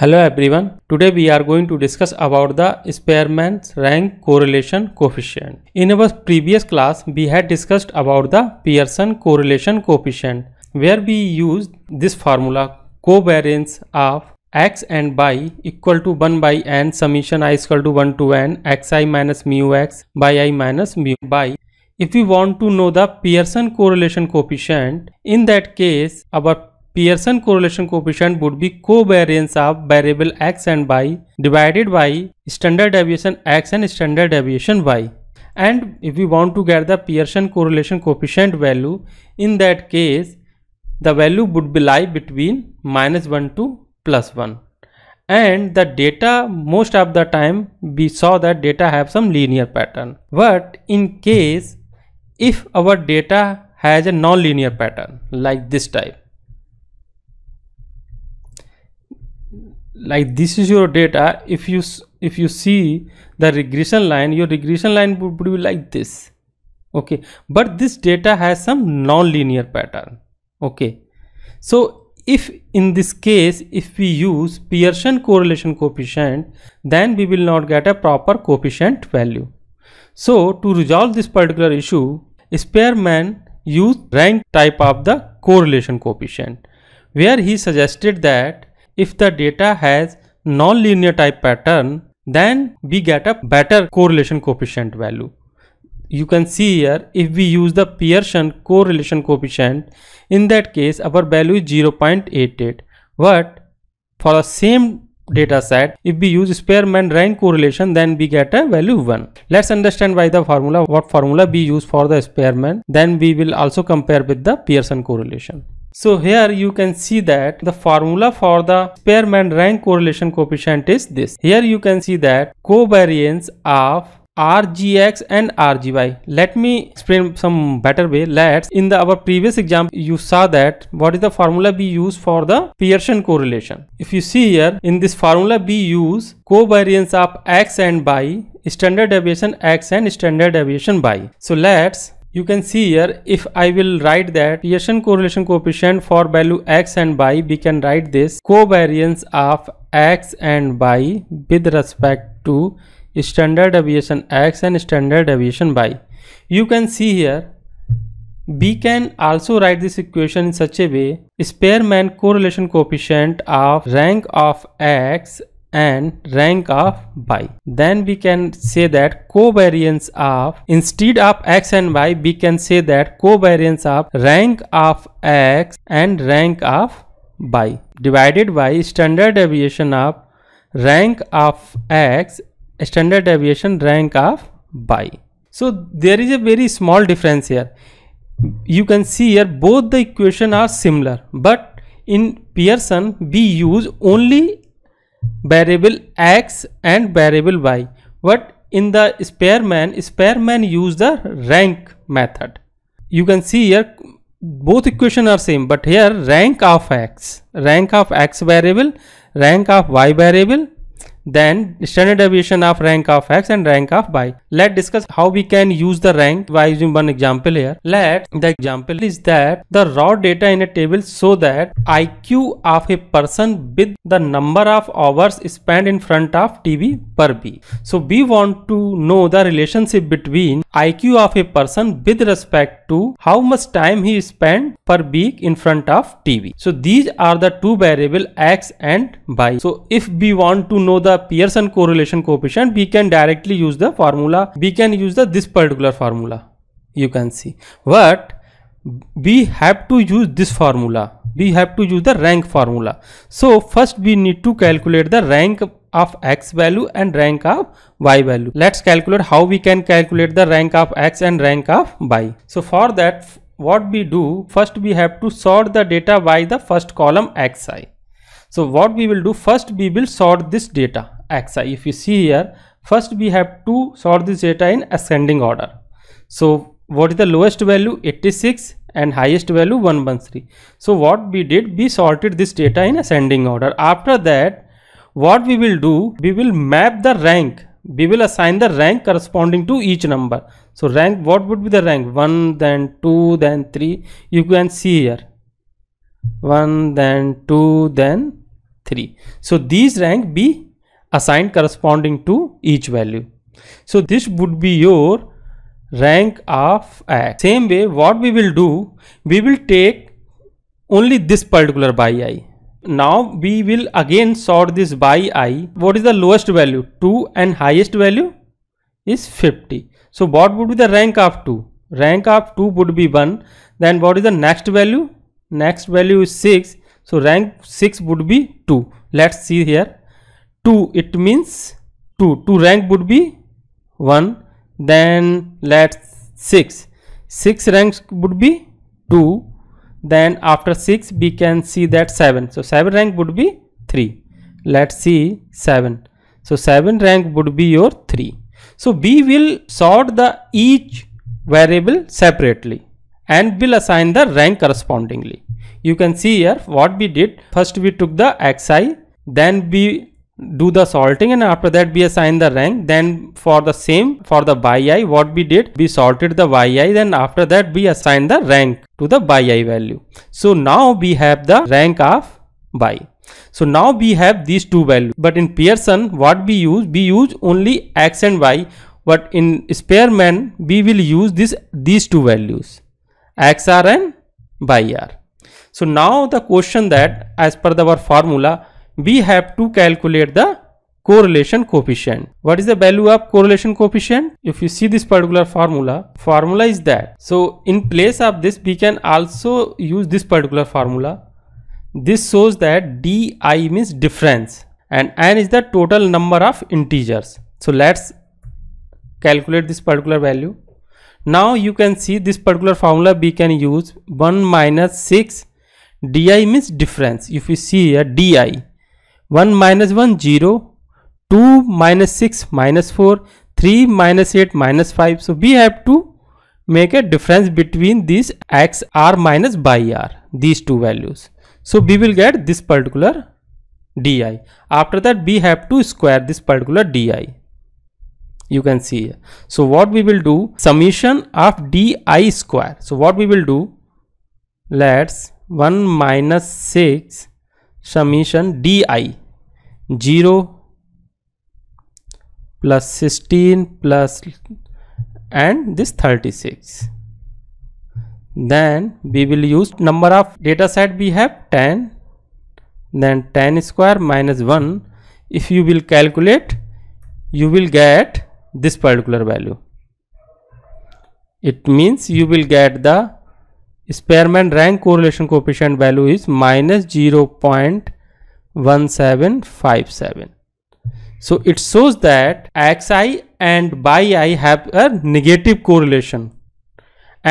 Hello everyone, today we are going to discuss about the Spearman's rank correlation coefficient. In our previous class, we had discussed about the Pearson correlation coefficient where we used this formula covariance of x and y equal to 1 by n summation i equal to 1 to n xi minus mu x by i minus mu y. If we want to know the Pearson correlation coefficient, in that case our Pearson correlation coefficient would be covariance of variable x and y divided by standard deviation x and standard deviation y. And if we want to get the Pearson correlation coefficient value, in that case, the value would be lie between minus 1 to plus 1. And the data most of the time we saw that data have some linear pattern. But in case if our data has a non-linear pattern like this type like this is your data if you if you see the regression line your regression line would, would be like this okay but this data has some non-linear pattern okay so if in this case if we use Pearson correlation coefficient then we will not get a proper coefficient value so to resolve this particular issue Spearman used rank type of the correlation coefficient where he suggested that if the data has non-linear type pattern, then we get a better correlation coefficient value. You can see here, if we use the Pearson correlation coefficient, in that case, our value is 0.88. But for the same data set, if we use Spearman rank correlation, then we get a value 1. Let's understand why the formula, what formula we use for the Spearman. Then we will also compare with the Pearson correlation. So here you can see that the formula for the Spearman rank correlation coefficient is this. Here you can see that covariance of RGX and RGY. Let me explain some better way. Let's in the our previous example you saw that what is the formula we use for the Pearson correlation. If you see here in this formula we use covariance of X and Y standard deviation X and standard deviation Y. So let's you can see here if I will write that Pearson correlation coefficient for value x and y we can write this covariance of x and y with respect to standard deviation x and standard deviation y. You can see here we can also write this equation in such a way Spearman correlation coefficient of rank of x and rank of y. Then we can say that covariance of instead of x and y we can say that covariance of rank of x and rank of y divided by standard deviation of rank of x standard deviation rank of y. So there is a very small difference here. You can see here both the equation are similar but in Pearson we use only variable x and variable y but in the Spearman? Spearman use the rank method you can see here both equation are same but here rank of x rank of x variable rank of y variable then standard deviation of rank of x and rank of y. Let's discuss how we can use the rank by using one example here. Let the example is that the raw data in a table so that IQ of a person with the number of hours spent in front of TV per B. So we want to know the relationship between IQ of a person with respect to how much time he spent per week in front of TV. So these are the two variable x and y. So if we want to know the the Pearson correlation coefficient, we can directly use the formula. We can use the this particular formula. You can see, but we have to use this formula. We have to use the rank formula. So first we need to calculate the rank of x value and rank of y value. Let's calculate how we can calculate the rank of x and rank of y. So for that, what we do, first we have to sort the data by the first column xi so what we will do first we will sort this data AXA. If you see here first we have to sort this data in ascending order. So what is the lowest value 86 and highest value 113. So what we did we sorted this data in ascending order. After that what we will do we will map the rank we will assign the rank corresponding to each number so rank what would be the rank 1 then 2 then 3 you can see here 1 then 2 then 3. So these rank be assigned corresponding to each value. So this would be your rank of x. Same way what we will do, we will take only this particular by i. Now we will again sort this by i. What is the lowest value? 2 and highest value is 50. So what would be the rank of 2? Rank of 2 would be 1. Then what is the next value? Next value is 6 so rank 6 would be 2. Let's see here. 2 it means 2. 2 rank would be 1. Then let's 6. 6 ranks would be 2. Then after 6 we can see that 7. So 7 rank would be 3. Let's see 7. So 7 rank would be your 3. So we will sort the each variable separately and will assign the rank correspondingly. You can see here what we did. First we took the xi, then we do the sorting and after that we assign the rank. Then for the same for the yi what we did, we sorted the yi then after that we assign the rank to the yi value. So now we have the rank of y. So now we have these two values. But in Pearson what we use, we use only x and y but in Spearman we will use this these two values. XR and by R. So now the question that as per our formula, we have to calculate the correlation coefficient. What is the value of correlation coefficient? If you see this particular formula, formula is that. So in place of this, we can also use this particular formula. This shows that di means difference and n is the total number of integers. So let's calculate this particular value. Now you can see this particular formula we can use 1 minus 6 di means difference. If you see here di 1 minus 1 0 2 minus 6 minus 4 3 minus 8 minus 5. So we have to make a difference between these x r minus by r these two values. So we will get this particular di. After that we have to square this particular di you can see here. so what we will do summation of di square so what we will do let's 1 minus 6 summation di 0 plus 16 plus and this 36 then we will use number of data set we have 10 then 10 square minus 1 if you will calculate you will get this particular value it means you will get the Spearman rank correlation coefficient value is minus 0.1757 so it shows that xi and yi have a negative correlation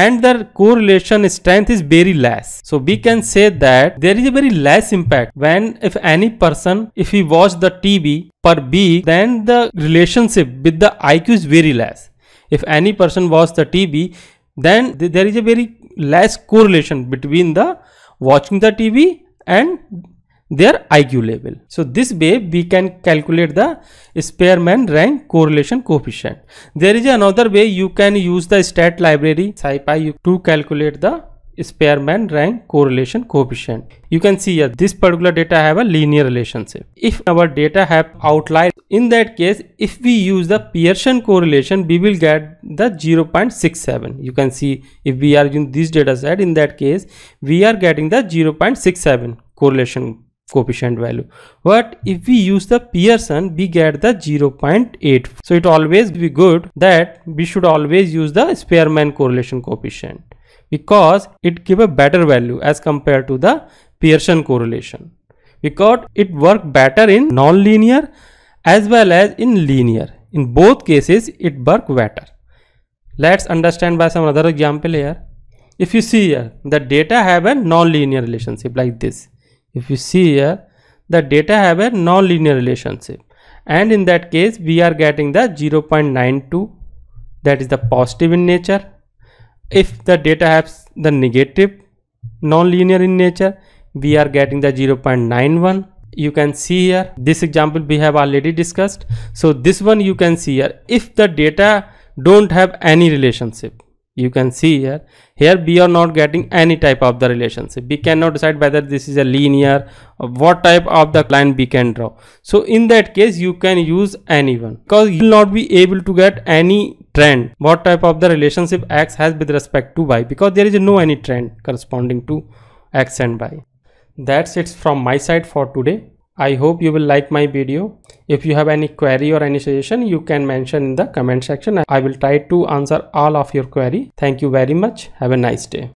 and their correlation strength is very less. So we can say that there is a very less impact when if any person if he watch the TV per week then the relationship with the IQ is very less. If any person watch the TV then there is a very less correlation between the watching the TV and their IQ level. So this way we can calculate the Spearman rank correlation coefficient. There is another way you can use the stat library SciPy to calculate the Spearman rank correlation coefficient. You can see here this particular data have a linear relationship. If our data have outlier, in that case, if we use the Pearson correlation, we will get the 0.67. You can see if we are using this data set, in that case, we are getting the 0.67 correlation coefficient value but if we use the Pearson we get the 0.8 so it always be good that we should always use the Spearman correlation coefficient because it give a better value as compared to the Pearson correlation because it work better in non-linear as well as in linear in both cases it work better let's understand by some other example here if you see here the data have a non-linear relationship like this if you see here the data have a non-linear relationship and in that case we are getting the 0.92 that is the positive in nature if the data has the negative non-linear in nature we are getting the 0.91 you can see here this example we have already discussed so this one you can see here if the data don't have any relationship you can see here here we are not getting any type of the relationship we cannot decide whether this is a linear what type of the line we can draw so in that case you can use anyone because you will not be able to get any trend what type of the relationship x has with respect to y because there is no any trend corresponding to x and y that's it from my side for today i hope you will like my video if you have any query or any suggestion, you can mention in the comment section. I will try to answer all of your query. Thank you very much. Have a nice day.